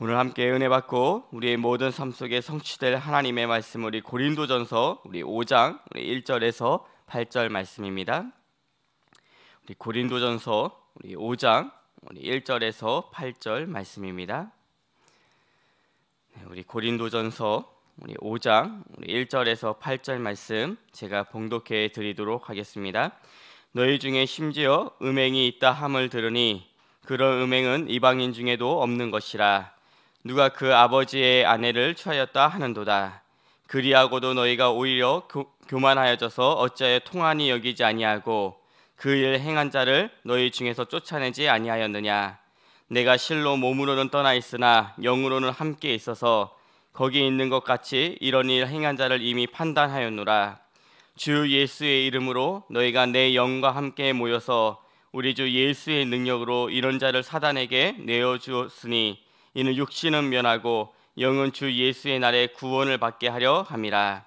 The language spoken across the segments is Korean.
오늘 함께 은혜 받고 우리의 모든 삶 속에 성취될 하나님의 말씀 우리 고린도전서 우리 5장 우리 1절에서 8절 말씀입니다. 우리 고린도전서 우리 5장 우리 1절에서 8절 말씀입니다. 네, 우리 고린도전서 우리 5장 우리 1절에서 8절 말씀 제가 봉독해 드리도록 하겠습니다. 너희 중에 심지어 음행이 있다 함을 들으니 그런 음행은 이방인 중에도 없는 것이라 누가 그 아버지의 아내를 취하였다 하는도다. 그리하고도 너희가 오히려 교, 만하여져서 어찌하여 통한이 여기지 아니하고 그 일 행한 자를 너희 중에서 쫓아내지 아니하였느냐. 내가 실로 몸으로는 떠나 있으나 영으로는 함께 있어서 거기 있는 것 같이 이런 일 행한 자를 이미 판단하였노라. 주 예수의 이름으로 너희가 내 영과 함께 모여서 우리 주 예수의 능력으로 이런 자를 사단에게 내어 주었으니 이는 육신은 면하고 영은 주 예수의 날에 구원을 받게 하려 함이라.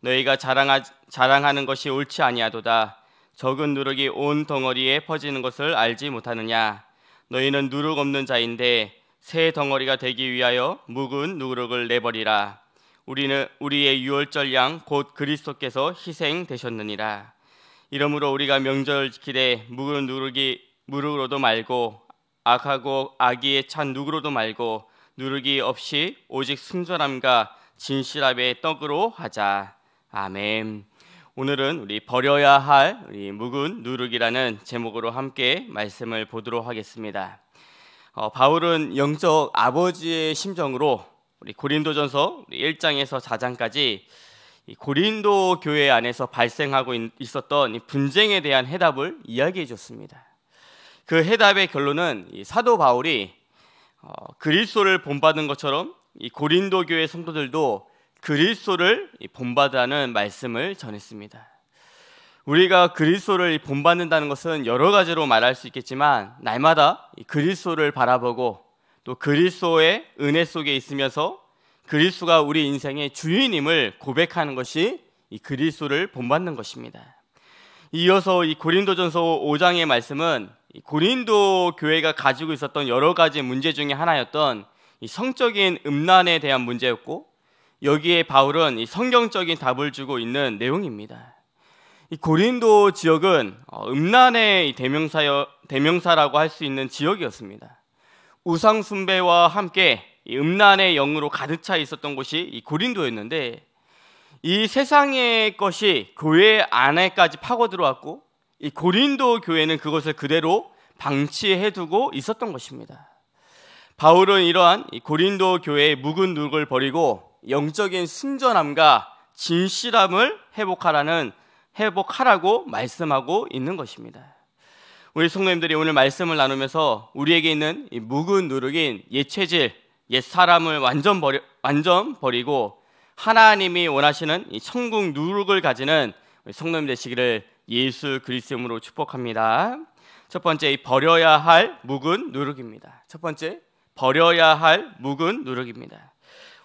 너희가 자랑하, 자랑하는 것이 옳지 아니하도다. 적은 누룩이 온 덩어리에 퍼지는 것을 알지 못하느냐. 너희는 누룩 없는 자인데 새 덩어리가 되기 위하여 묵은 누룩을 내버리라. 우리는 우리의 유월절 양 곧 그리스도께서 희생되셨느니라. 이러므로 우리가 명절 지키되 묵은 누룩이 무릎으로도 말고 악하고 악의에 찬 누구로도 말고 누르기 없이 오직 순전함과 진실함의 떡으로 하자. 아멘. 오늘은 우리 버려야 할 우리 묵은 누룩이라는 제목으로 함께 말씀을 보도록 하겠습니다. 어, 바울은 영적 아버지의 심정으로 우리 고린도전서 1장에서 4장까지 고린도 교회 안에서 발생하고 있었던 분쟁에 대한 해답을 이야기해 줬습니다. 그 해답의 결론은 사도 바울이 어, 그리스도를 본받은 것처럼 이 고린도 교회 성도들도 그리스도를 본받으라는 말씀을 전했습니다. 우리가 그리스도를 본받는다는 것은 여러 가지로 말할 수 있겠지만 날마다 그리스도를 바라보고 또 그리스도의 은혜 속에 있으면서 그리스도가 우리 인생의 주인임을 고백하는 것이 이 그리스도를 본받는 것입니다. 이어서 이 고린도전서 5장의 말씀은 고린도 교회가 가지고 있었던 여러 가지 문제 중에 하나였던 성적인 음란에 대한 문제였고 여기에 바울은 성경적인 답을 주고 있는 내용입니다. 고린도 지역은 어, 음란의 대명사여, 대명사라고 할 수 있는 지역이었습니다. 우상 숭배와 함께 음란의 영으로 가득 차 있었던 곳이 이 고린도였는데 이 세상의 것이 교회 안에까지 파고 들어왔고 이 고린도 교회는 그것을 그대로 방치해두고 있었던 것입니다. 바울은 이러한 고린도 교회의 묵은 룩을 버리고 영적인 순전함과 진실함을 회복하라는 회복하라고 말씀하고 있는 것입니다. 우리 성도님들이 오늘 말씀을 나누면서 우리에게 있는 묵은 누룩인 예체질, 옛 사람을 완전 버리 완전 버리고 하나님이 원하시는 천국 누룩을 가지는 성도님 되시기를 예수 그리스도로 축복합니다. 첫 번째 버려야 할 묵은 누룩입니다. 첫 번째 버려야 할 묵은 누룩입니다.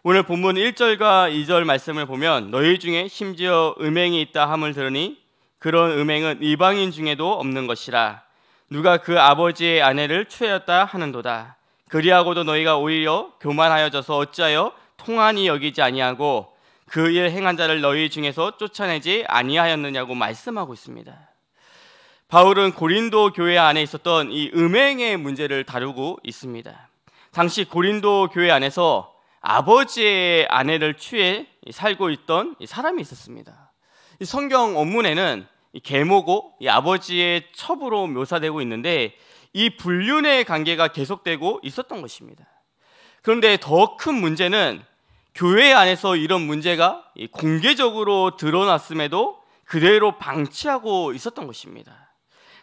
오늘 본문 1절과 2절 말씀을 보면 너희 중에 심지어 음행이 있다 함을 들으니 그런 음행은 이방인 중에도 없는 것이라 누가 그 아버지의 아내를 취하였다 하는도다 그리하고도 너희가 오히려 교만하여져서 어찌하여 통한이 여기지 아니하고 그일 행한 자를 너희 중에서 쫓아내지 아니하였느냐고 말씀하고 있습니다. 바울은 고린도 교회 안에 있었던 이 음행의 문제를 다루고 있습니다. 당시 고린도 교회 안에서 아버지의 아내를 취해 살고 있던 사람이 있었습니다. 성경 원문에는 계모고 아버지의 첩으로 묘사되고 있는데 이 불륜의 관계가 계속되고 있었던 것입니다. 그런데 더 큰 문제는 교회 안에서 이런 문제가 공개적으로 드러났음에도 그대로 방치하고 있었던 것입니다.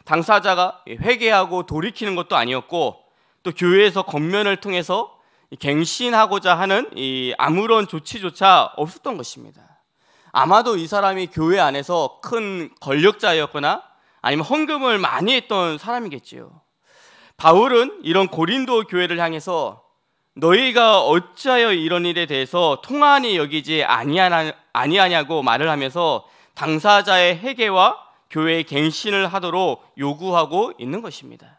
당사자가 회개하고 돌이키는 것도 아니었고 또 교회에서 겉면을 통해서 갱신하고자 하는 아무런 조치조차 없었던 것입니다. 아마도 이 사람이 교회 안에서 큰 권력자였거나 아니면 헌금을 많이 했던 사람이겠지요. 바울은 이런 고린도 교회를 향해서 너희가 어찌하여 이런 일에 대해서 통한이 여기지 아니하냐, 아니하냐고 말을 하면서 당사자의 회개와 교회의 갱신을 하도록 요구하고 있는 것입니다.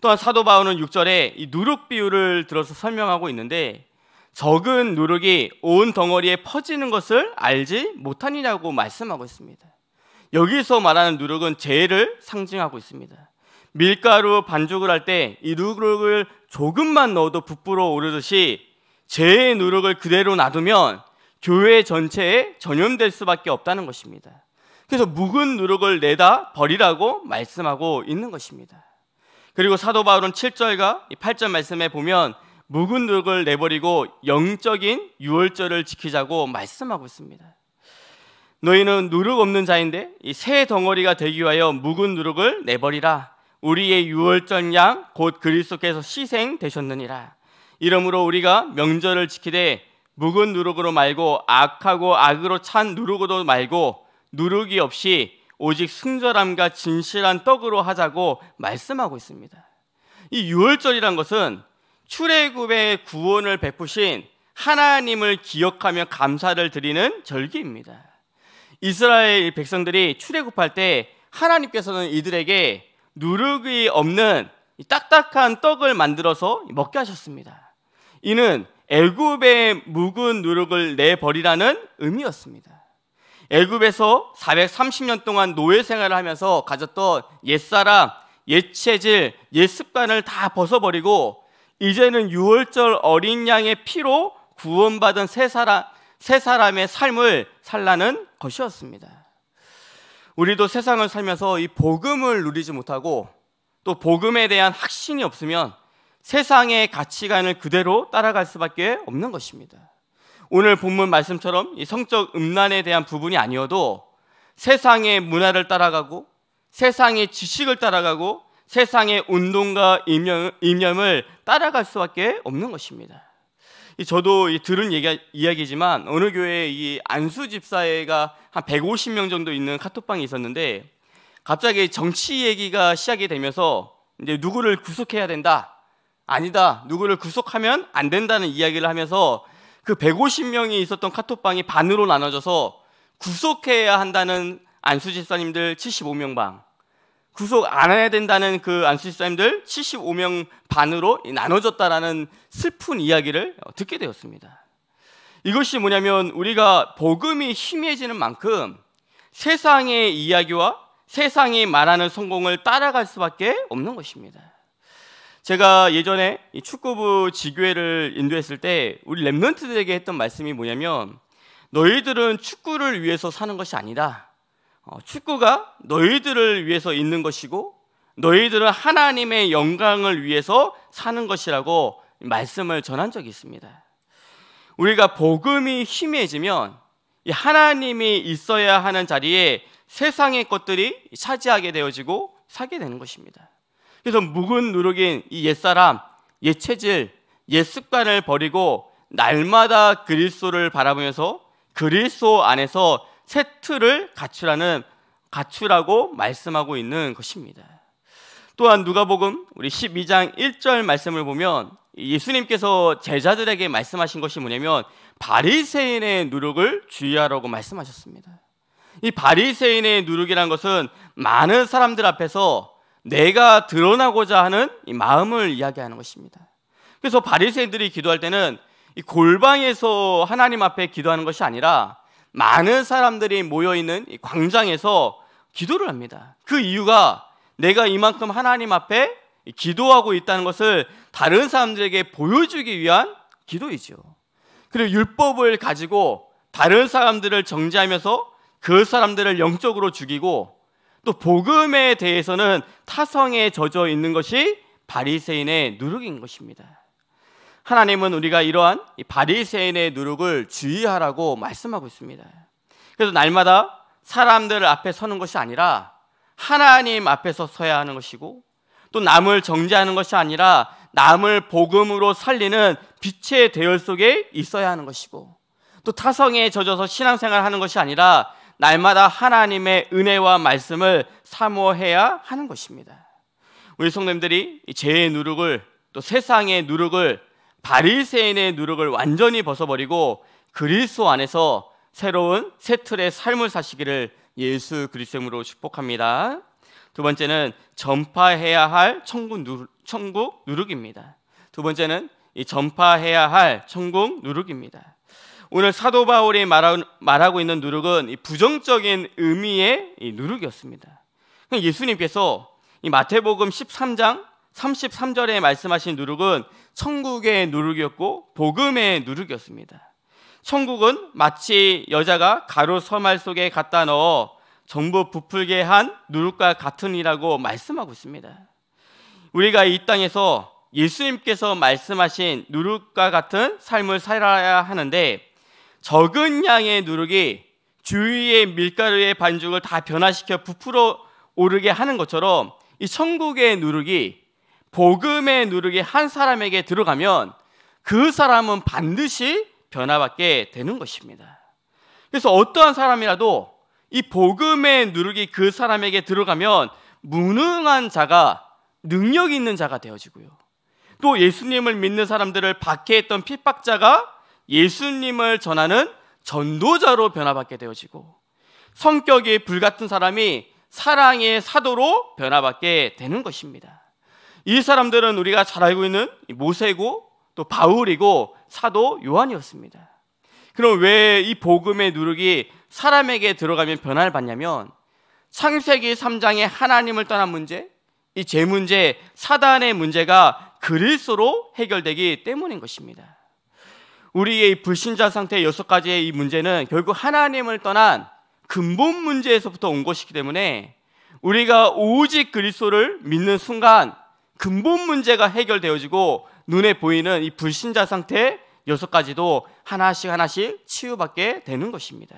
또한 사도 바울은 6절에 이 누룩 비유를 들어서 설명하고 있는데 적은 누룩이 온 덩어리에 퍼지는 것을 알지 못하니라고 말씀하고 있습니다. 여기서 말하는 누룩은 죄를 상징하고 있습니다. 밀가루 반죽을 할 때 이 누룩을 조금만 넣어도 부풀어 오르듯이 죄의 누룩을 그대로 놔두면 교회 전체에 전염될 수밖에 없다는 것입니다. 그래서 묵은 누룩을 내다 버리라고 말씀하고 있는 것입니다. 그리고 사도 바울은 7절과 8절 말씀에 보면 묵은 누룩을 내버리고 영적인 유월절을 지키자고 말씀하고 있습니다. 너희는 누룩 없는 자인데 이 새 덩어리가 되기 위하여 묵은 누룩을 내버리라. 우리의 유월절 양 곧 그리스도께서 희생되셨느니라. 이러므로 우리가 명절을 지키되 묵은 누룩으로 말고 악하고 악으로 찬 누룩으로 말고 누룩이 없이 오직 승절함과 진실한 떡으로 하자고 말씀하고 있습니다. 이 유월절이란 것은 출애굽의 구원을 베푸신 하나님을 기억하며 감사를 드리는 절기입니다. 이스라엘 백성들이 출애굽할 때 하나님께서는 이들에게 누룩이 없는 딱딱한 떡을 만들어서 먹게 하셨습니다. 이는 애굽의 묵은 누룩을 내버리라는 의미였습니다. 애굽에서 430년 동안 노예 생활을 하면서 가졌던 옛사람, 옛체질, 옛습관을 다 벗어버리고 이제는 6월절 어린 양의 피로 구원받은 세 사람, 세 사람의 삶을 살라는 것이었습니다. 우리도 세상을 살면서 이 복음을 누리지 못하고 또 복음에 대한 확신이 없으면 세상의 가치관을 그대로 따라갈 수밖에 없는 것입니다. 오늘 본문 말씀처럼 이 성적 음란에 대한 부분이 아니어도 세상의 문화를 따라가고 세상의 지식을 따라가고 세상의 운동과 이념, 을 따라갈 수밖에 없는 것입니다. 저도 들은 얘기, 이야기지만 어느 교회에 이 안수 집사회가 한 150명 정도 있는 카톡방이 있었는데 갑자기 정치 얘기가 시작이 되면서 이제 누구를 구속해야 된다. 아니다. 누구를 구속하면 안 된다는 이야기를 하면서 그 150명이 있었던 카톡방이 반으로 나눠져서 구속해야 한다는 안수 집사님들 75명 방, 구속 안 해야 된다는 그 안수집사님들 75명 반으로 나눠졌다라는 슬픈 이야기를 듣게 되었습니다. 이것이 뭐냐면 우리가 복음이 희미해지는 만큼 세상의 이야기와 세상이 말하는 성공을 따라갈 수밖에 없는 것입니다. 제가 예전에 축구부 지교회를 인도했을 때 우리 랩런트들에게 했던 말씀이 뭐냐면 너희들은 축구를 위해서 사는 것이 아니다. 어, 축구가 너희들을 위해서 있는 것이고 너희들은 하나님의 영광을 위해서 사는 것이라고 말씀을 전한 적이 있습니다. 우리가 복음이 희미해지면 하나님이 있어야 하는 자리에 세상의 것들이 차지하게 되어지고 사게 되는 것입니다. 그래서 묵은 누룩인 이 옛사람, 옛체질, 옛습관을 버리고 날마다 그리스도를 바라보면서 그리스도 안에서 세트를 갖추라는 갖추라고 말씀하고 있는 것입니다. 또한 누가복음 우리 12장 1절 말씀을 보면 예수님께서 제자들에게 말씀하신 것이 뭐냐면 바리새인의 누룩을 주의하라고 말씀하셨습니다. 이 바리새인의 누룩이란 것은 많은 사람들 앞에서 내가 드러나고자 하는 마음을 이야기하는 것입니다. 그래서 바리새인들이 기도할 때는 골방에서 하나님 앞에 기도하는 것이 아니라 많은 사람들이 모여있는 광장에서 기도를 합니다. 그 이유가 내가 이만큼 하나님 앞에 기도하고 있다는 것을 다른 사람들에게 보여주기 위한 기도이지 그리고 율법을 가지고 다른 사람들을 정죄하면서 그 사람들을 영적으로 죽이고 또 복음에 대해서는 타성에 젖어 있는 것이 바리새인의 누룩인 것입니다. 하나님은 우리가 이러한 바리새인의 누룩을 주의하라고 말씀하고 있습니다. 그래서 날마다 사람들 앞에 서는 것이 아니라 하나님 앞에서 서야 하는 것이고 또 남을 정죄하는 것이 아니라 남을 복음으로 살리는 빛의 대열 속에 있어야 하는 것이고 또 타성에 젖어서 신앙생활 하는 것이 아니라 날마다 하나님의 은혜와 말씀을 사모해야 하는 것입니다. 우리 성님들이 죄의 누룩을 또 세상의 누룩을 바리새인의 누룩을 완전히 벗어버리고 그리스도 안에서 새로운 새 틀의 삶을 사시기를 예수 그리스도로 축복합니다. 두 번째는 전파해야 할 천국, 누룩, 천국 누룩입니다. 두 번째는 이 전파해야 할 천국 누룩입니다. 오늘 사도 바울이 말하고 있는 누룩은 이 부정적인 의미의 이 누룩이었습니다. 그러니까 예수님께서 이 마태복음 13장 33절에 말씀하신 누룩은 천국의 누룩이었고 복음의 누룩이었습니다. 천국은 마치 여자가 가루 서말 속에 갖다 넣어 전부 부풀게 한 누룩과 같으니라고 말씀하고 있습니다. 우리가 이 땅에서 예수님께서 말씀하신 누룩과 같은 삶을 살아야 하는데 적은 양의 누룩이 주위의 밀가루의 반죽을 다 변화시켜 부풀어 오르게 하는 것처럼 이 천국의 누룩이 복음의 누룩이 한 사람에게 들어가면 그 사람은 반드시 변화받게 되는 것입니다. 그래서 어떠한 사람이라도 이 복음의 누룩이 그 사람에게 들어가면 무능한 자가 능력 있는 자가 되어지고요. 또 예수님을 믿는 사람들을 박해했던 핍박자가 예수님을 전하는 전도자로 변화받게 되어지고 성격이 불같은 사람이 사랑의 사도로 변화받게 되는 것입니다. 이 사람들은 우리가 잘 알고 있는 모세고 또 바울이고 사도 요한이었습니다. 그럼 왜 이 복음의 누룩이 사람에게 들어가면 변화를 받냐면 창세기 3장의 하나님을 떠난 문제, 이제 문제, 사단의 문제가 그리스로 해결되기 때문인 것입니다. 우리의 불신자 상태 여섯 가지의 이 문제는 결국 하나님을 떠난 근본 문제에서부터 온 것이기 때문에 우리가 오직 그리스도를 믿는 순간 근본 문제가 해결되어지고 눈에 보이는 이 불신자 상태 여섯 가지도 하나씩 하나씩 치유받게 되는 것입니다.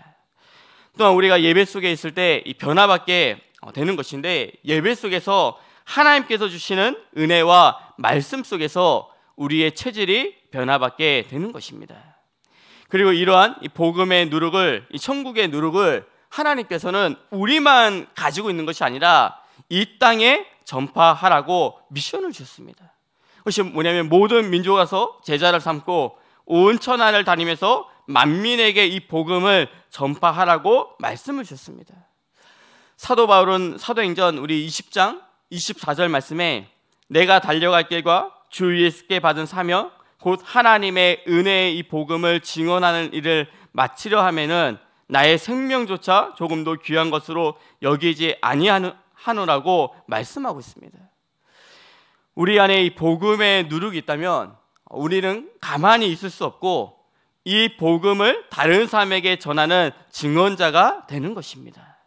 또한 우리가 예배 속에 있을 때 이 변화받게 어, 되는 것인데 예배 속에서 하나님께서 주시는 은혜와 말씀 속에서 우리의 체질이 변화받게 되는 것입니다. 그리고 이러한 복음의 누룩을 천국의 누룩을 하나님께서는 우리만 가지고 있는 것이 아니라 이 땅에 전파하라고 미션을 주셨습니다. 그것이 뭐냐면 모든 민족에서 제자를 삼고 온 천안을 다니면서 만민에게 이 복음을 전파하라고 말씀을 주셨습니다. 사도 바울은 사도행전 우리 20장 24절 말씀에 내가 달려갈 길과 주 예수께 받은 사명 곧 하나님의 은혜의 이 복음을 증언하는 일을 마치려 하면은 나의 생명조차 조금도 귀한 것으로 여기지 하노라고 말씀하고 있습니다. 우리 안에 이 복음의 누룩이 있다면 우리는 가만히 있을 수 없고 이 복음을 다른 사람에게 전하는 증언자가 되는 것입니다.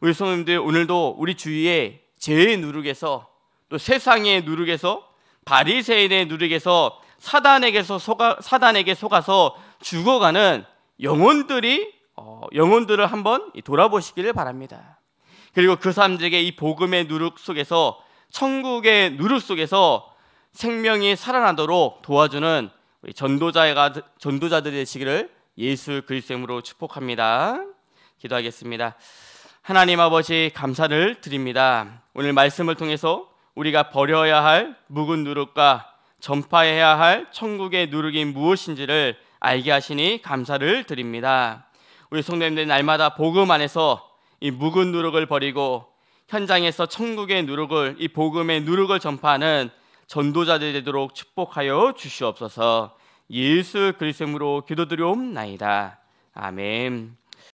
우리 성님들 오늘도 우리 주위에 죄의 누룩에서 또 세상의 누룩에서 바리새인의 누룩에서 사단에게서 속아, 사단에게 속아서 죽어가는 영혼들이 어, 영혼들을 한번 돌아보시기를 바랍니다. 그리고 그 사람들에게 이 복음의 누룩 속에서 천국의 누룩 속에서 생명이 살아나도록 도와주는 우리 전도자가 전도자들이 되시기를 예수 그리스도 이름으로 축복합니다. 기도하겠습니다. 하나님 아버지 감사를 드립니다. 오늘 말씀을 통해서 우리가 버려야 할 묵은 누룩과 전파해야 할 천국의 누룩이 무엇인지를 알게 하시니 감사를 드립니다. 우리 성도님들 날마다 복음 안에서 이 묵은 누룩을 버리고 현장에서 천국의 누룩을 이 복음의 누룩을 전파하는 전도자들이 되도록 축복하여 주시옵소서. 예수 그리스도로 기도드리옵나이다 아멘.